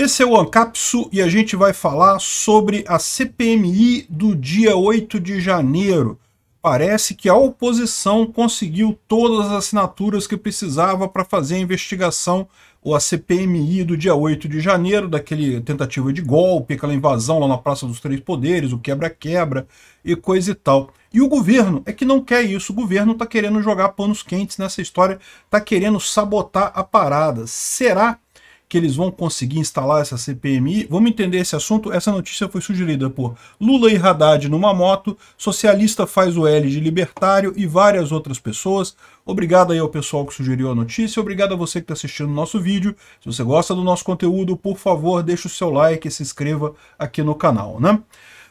Esse é o Ancapsu e a gente vai falar sobre a CPMI do dia 8 de janeiro. Parece que a oposição conseguiu todas as assinaturas que precisava para fazer a investigação ou a CPMI do dia 8 de janeiro, daquele tentativa de golpe, aquela invasão lá na Praça dos Três Poderes, o quebra-quebra e coisa e tal. E o governo é que não quer isso, o governo está querendo jogar panos quentes nessa história, está querendo sabotar a parada. Será que eles vão conseguir instalar essa CPMI. Vamos entender esse assunto. Essa notícia foi sugerida por Lula e Haddad numa moto, socialista faz o L de libertário e várias outras pessoas. Obrigado aí ao pessoal que sugeriu a notícia, obrigado a você que está assistindo o nosso vídeo. Se você gosta do nosso conteúdo, por favor, deixe o seu like e se inscreva aqui no canal, né?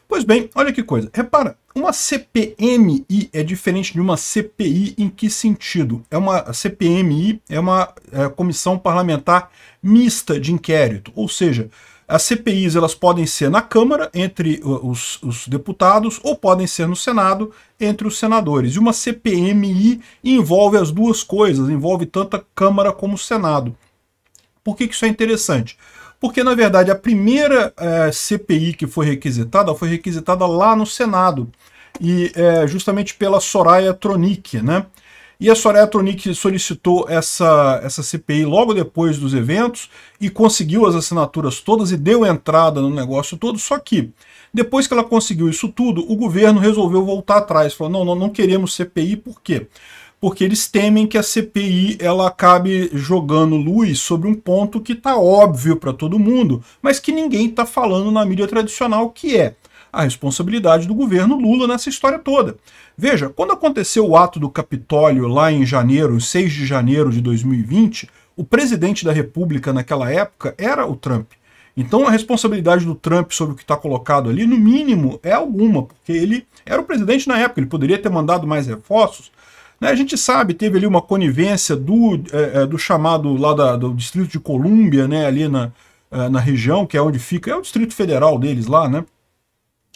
Pois bem, olha que coisa. Repara, uma CPMI é diferente de uma CPI em que sentido? É uma CPMI é uma é, comissão parlamentar mista de inquérito, ou seja, as CPIs elas podem ser na Câmara, entre os, os, deputados, ou podem ser no Senado, entre os senadores. E uma CPMI envolve as duas coisas, envolve tanto a Câmara como o Senado. Por que, que isso é interessante? porque na verdade a primeira é, CPI que foi requisitada foi requisitada lá no Senado, e é, justamente pela Soraya Tronic, né? E a Soraya Tronic solicitou essa, essa CPI logo depois dos eventos e conseguiu as assinaturas todas e deu entrada no negócio todo, só que depois que ela conseguiu isso tudo, o governo resolveu voltar atrás, falou, não, não, não queremos CPI, por quê? porque eles temem que a CPI ela acabe jogando luz sobre um ponto que está óbvio para todo mundo, mas que ninguém está falando na mídia tradicional, que é a responsabilidade do governo Lula nessa história toda. Veja, quando aconteceu o ato do Capitólio lá em janeiro, 6 de janeiro de 2020, o presidente da República naquela época era o Trump. Então a responsabilidade do Trump sobre o que está colocado ali, no mínimo, é alguma, porque ele era o presidente na época, ele poderia ter mandado mais reforços, né? A gente sabe, teve ali uma conivência do, é, é, do chamado lá da, do Distrito de Colômbia, né? ali na, é, na região, que é onde fica, é o Distrito Federal deles lá, né?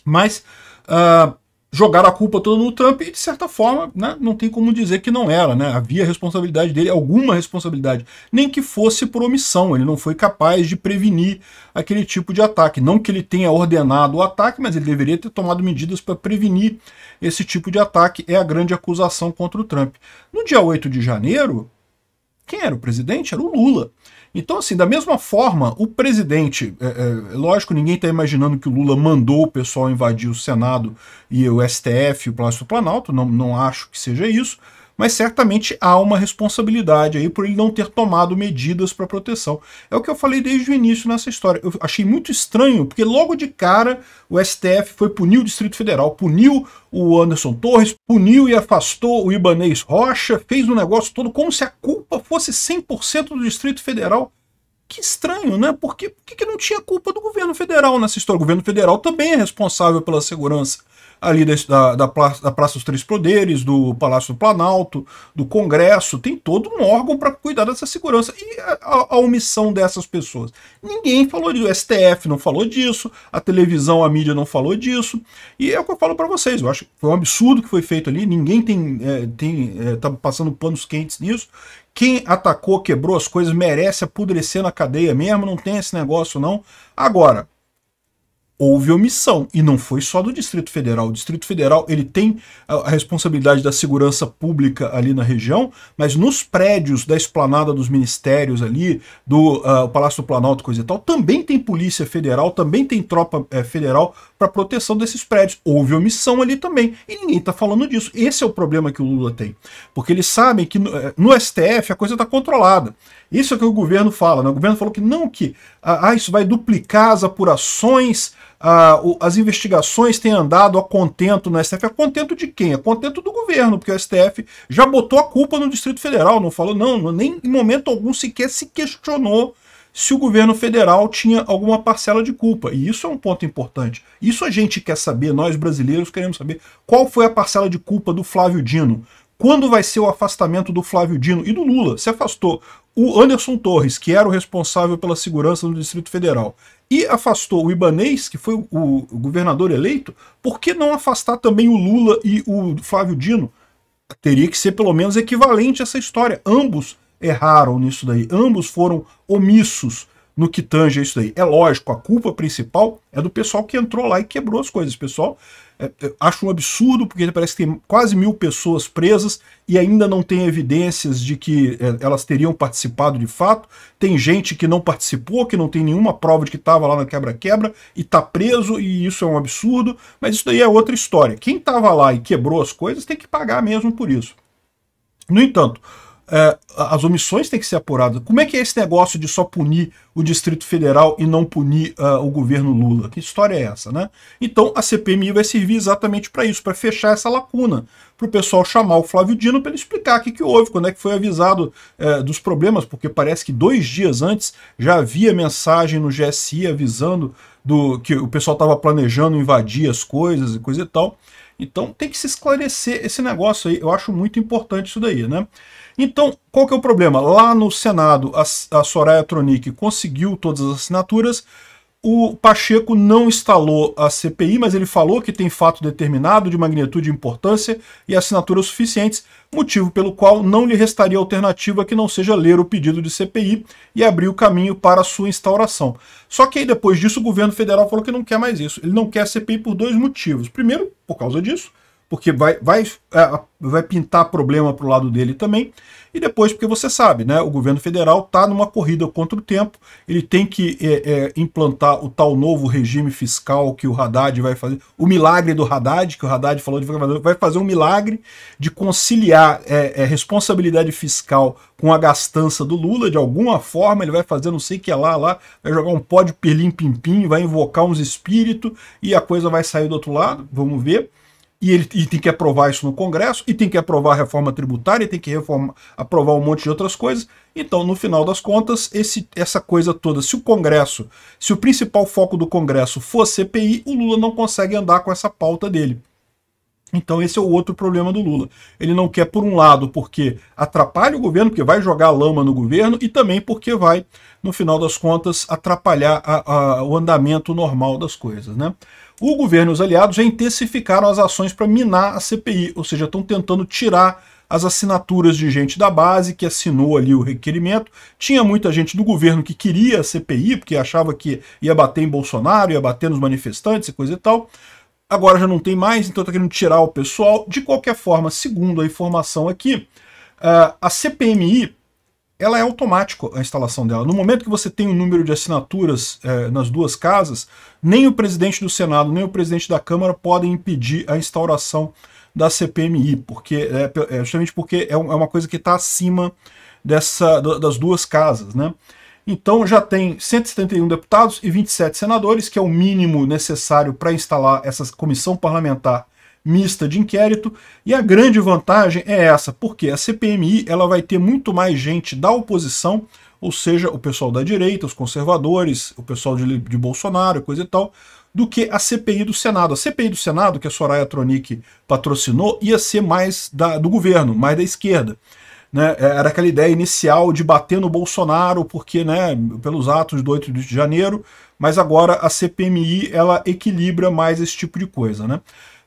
Mas ah, jogaram a culpa toda no Trump e, de certa forma, né, não tem como dizer que não era. Né? Havia responsabilidade dele, alguma responsabilidade, nem que fosse por omissão. Ele não foi capaz de prevenir aquele tipo de ataque. Não que ele tenha ordenado o ataque, mas ele deveria ter tomado medidas para prevenir esse tipo de ataque. É a grande acusação contra o Trump. No dia 8 de janeiro, quem era o presidente? Era o Lula. Então, assim, da mesma forma, o presidente, é, é, lógico, ninguém está imaginando que o Lula mandou o pessoal invadir o Senado e o STF, o Palácio do Planalto, não, não acho que seja isso, mas certamente há uma responsabilidade aí por ele não ter tomado medidas para proteção. É o que eu falei desde o início nessa história. Eu achei muito estranho, porque logo de cara o STF foi punir o Distrito Federal, puniu o Anderson Torres, puniu e afastou o Ibanês Rocha, fez um negócio todo como se a culpa fosse 100% do Distrito Federal que estranho, né? Por que, por que não tinha culpa do governo federal nessa história? O governo federal também é responsável pela segurança ali da, da, Praça, da Praça dos Três Poderes, do Palácio do Planalto, do Congresso, tem todo um órgão para cuidar dessa segurança. E a, a, omissão dessas pessoas? Ninguém falou disso. O STF não falou disso, a televisão, a mídia não falou disso. E é o que eu falo para vocês. Eu acho que foi um absurdo que foi feito ali. Ninguém tem, é, tem é, tá passando panos quentes nisso. Quem atacou, quebrou as coisas, merece apodrecer na cadeia mesmo, não tem esse negócio não. Agora, houve omissão e não foi só do Distrito Federal. O Distrito Federal ele tem a, responsabilidade da segurança pública ali na região, mas nos prédios da esplanada dos ministérios ali, do uh, Palácio do Planalto, coisa e tal, também tem polícia federal, também tem tropa uh, federal para proteção desses prédios. Houve omissão ali também. E ninguém está falando disso. Esse é o problema que o Lula tem. Porque eles sabem que no, eh, no STF a coisa está controlada. Isso é o que o governo fala. Né? O governo falou que não, que ah, ah isso vai duplicar as apurações, ah, as investigações têm andado a contento no STF. A contento de quem? A contento do governo, porque o STF já botou a culpa no Distrito Federal, não falou, não, nem em momento algum sequer se questionou se o governo federal tinha alguma parcela de culpa. E isso é um ponto importante. Isso a gente quer saber, nós brasileiros queremos saber qual foi a parcela de culpa do Flávio Dino. Quando vai ser o afastamento do Flávio Dino e do Lula? Se afastou o Anderson Torres, que era o responsável pela segurança do Distrito Federal, e afastou o Ibanês, que foi o governador eleito, por que não afastar também o Lula e o Flávio Dino? Teria que ser pelo menos equivalente a essa história. Ambos erraram nisso daí. Ambos foram omissos no que tange isso daí. É lógico, a culpa principal é do pessoal que entrou lá e quebrou as coisas. pessoal é, é, acho um absurdo, porque parece que tem quase mil pessoas presas e ainda não tem evidências de que é, elas teriam participado de fato. Tem gente que não participou, que não tem nenhuma prova de que estava lá na quebra-quebra e está preso, e isso é um absurdo. Mas isso daí é outra história. Quem estava lá e quebrou as coisas tem que pagar mesmo por isso. No entanto, é, as omissões têm que ser apuradas. Como é que é esse negócio de só punir o Distrito Federal e não punir uh, o governo Lula? Que história é essa, né? Então a CPMI vai servir exatamente para isso, para fechar essa lacuna, para o pessoal chamar o Flávio Dino para ele explicar o que, que houve, quando é que foi avisado uh, dos problemas, porque parece que dois dias antes já havia mensagem no GSI avisando do que o pessoal estava planejando invadir as coisas e coisa e tal. Então tem que se esclarecer esse negócio aí. Eu acho muito importante isso daí, né? Então, qual que é o problema? Lá no Senado, a, a Soraya Tronic conseguiu todas as assinaturas, o Pacheco não instalou a CPI, mas ele falou que tem fato determinado de magnitude e importância e assinaturas suficientes, motivo pelo qual não lhe restaria alternativa que não seja ler o pedido de CPI e abrir o caminho para sua instauração. Só que aí depois disso o governo federal falou que não quer mais isso. Ele não quer a CPI por dois motivos. Primeiro, por causa disso, porque vai, vai, é, vai pintar problema para o lado dele também. E depois, porque você sabe, né, o governo federal está numa corrida contra o tempo, ele tem que é, é, implantar o tal novo regime fiscal que o Haddad vai fazer, o milagre do Haddad, que o Haddad falou, de, vai fazer um milagre de conciliar é, é, responsabilidade fiscal com a gastança do Lula, de alguma forma ele vai fazer não sei o que lá, lá, vai jogar um pó de perlim-pim-pim, vai invocar uns espíritos e a coisa vai sair do outro lado, vamos ver e ele e tem que aprovar isso no Congresso, e tem que aprovar a reforma tributária, e tem que reforma, aprovar um monte de outras coisas. Então, no final das contas, esse, essa coisa toda, se o Congresso, se o principal foco do Congresso for CPI, o Lula não consegue andar com essa pauta dele. Então esse é o outro problema do Lula. Ele não quer, por um lado, porque atrapalha o governo, porque vai jogar lama no governo, e também porque vai, no final das contas, atrapalhar a, a, o andamento normal das coisas. Né? O governo e os aliados já intensificaram as ações para minar a CPI, ou seja, estão tentando tirar as assinaturas de gente da base que assinou ali o requerimento. Tinha muita gente do governo que queria a CPI, porque achava que ia bater em Bolsonaro, ia bater nos manifestantes e coisa e tal agora já não tem mais, então está querendo tirar o pessoal. De qualquer forma, segundo a informação aqui, ah, a CPMI ela é automática a instalação dela. No momento que você tem o um número de assinaturas eh, nas duas casas, nem o presidente do Senado, nem o presidente da Câmara podem impedir a instauração da CPMI, eh, eh, porque é, justamente porque é, uma coisa que está acima dessa, das duas casas. Né? Então já tem 171 deputados e 27 senadores, que é o mínimo necessário para instalar essa comissão parlamentar mista de inquérito. E a grande vantagem é essa, porque a CPMI ela vai ter muito mais gente da oposição, ou seja, o pessoal da direita, os conservadores, o pessoal de, de Bolsonaro, coisa e tal, do que a CPI do Senado. A CPI do Senado, que a Soraya Tronic patrocinou, ia ser mais da, do governo, mais da esquerda né, é, era aquela ideia inicial de bater no Bolsonaro porque, né, pelos atos do 8 de janeiro, mas agora a CPMI ela equilibra mais esse tipo de coisa, né?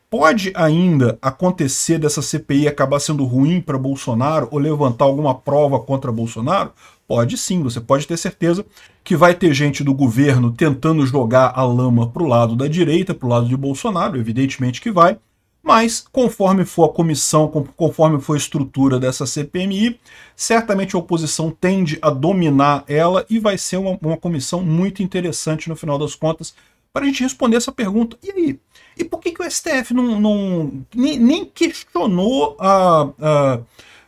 Pode ainda acontecer dessa CPI acabar sendo ruim para Bolsonaro ou levantar alguma prova contra Bolsonaro? Pode sim, você pode ter certeza que vai ter gente do governo tentando jogar a lama para o lado da direita, para o lado de Bolsonaro, evidentemente que vai, mas, conforme for a comissão, conforme for a estrutura dessa CPMI, certamente a oposição tende a dominar ela e vai ser uma, uma comissão muito interessante no final das contas para a gente responder essa pergunta. E aí? E por que, que o STF não, não nem, nem questionou a, a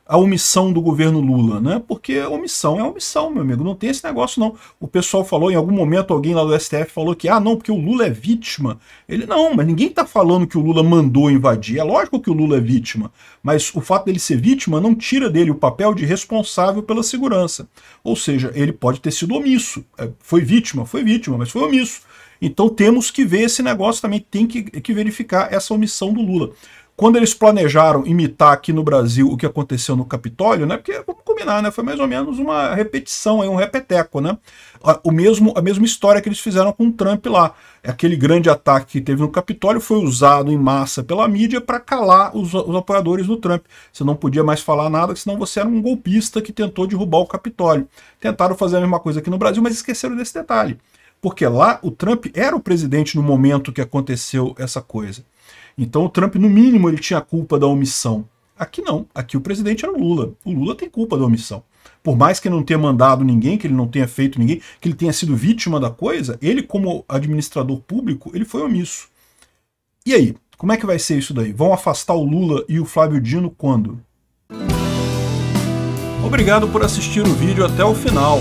a omissão do governo Lula, né? Porque omissão é omissão, meu amigo, não tem esse negócio não. O pessoal falou, em algum momento alguém lá do STF falou que, ah, não, porque o Lula é vítima. Ele, não, mas ninguém tá falando que o Lula mandou invadir. É lógico que o Lula é vítima, mas o fato dele ser vítima não tira dele o papel de responsável pela segurança. Ou seja, ele pode ter sido omisso. É, foi vítima, foi vítima, mas foi omisso. Então temos que ver esse negócio também, tem que, que verificar essa omissão do Lula. Quando eles planejaram imitar aqui no Brasil o que aconteceu no Capitólio, né? Porque vamos combinar, né? Foi mais ou menos uma repetição, um repeteco, né? O mesmo, a mesma história que eles fizeram com o Trump lá. Aquele grande ataque que teve no Capitólio foi usado em massa pela mídia para calar os, os apoiadores do Trump. Você não podia mais falar nada, senão você era um golpista que tentou derrubar o Capitólio. Tentaram fazer a mesma coisa aqui no Brasil, mas esqueceram desse detalhe. Porque lá o Trump era o presidente no momento que aconteceu essa coisa. Então o Trump, no mínimo, ele tinha culpa da omissão. Aqui não. Aqui o presidente era o Lula. O Lula tem culpa da omissão. Por mais que ele não tenha mandado ninguém, que ele não tenha feito ninguém, que ele tenha sido vítima da coisa, ele, como administrador público, ele foi omisso. E aí? Como é que vai ser isso daí? Vão afastar o Lula e o Flávio Dino quando? Obrigado por assistir o vídeo até o final.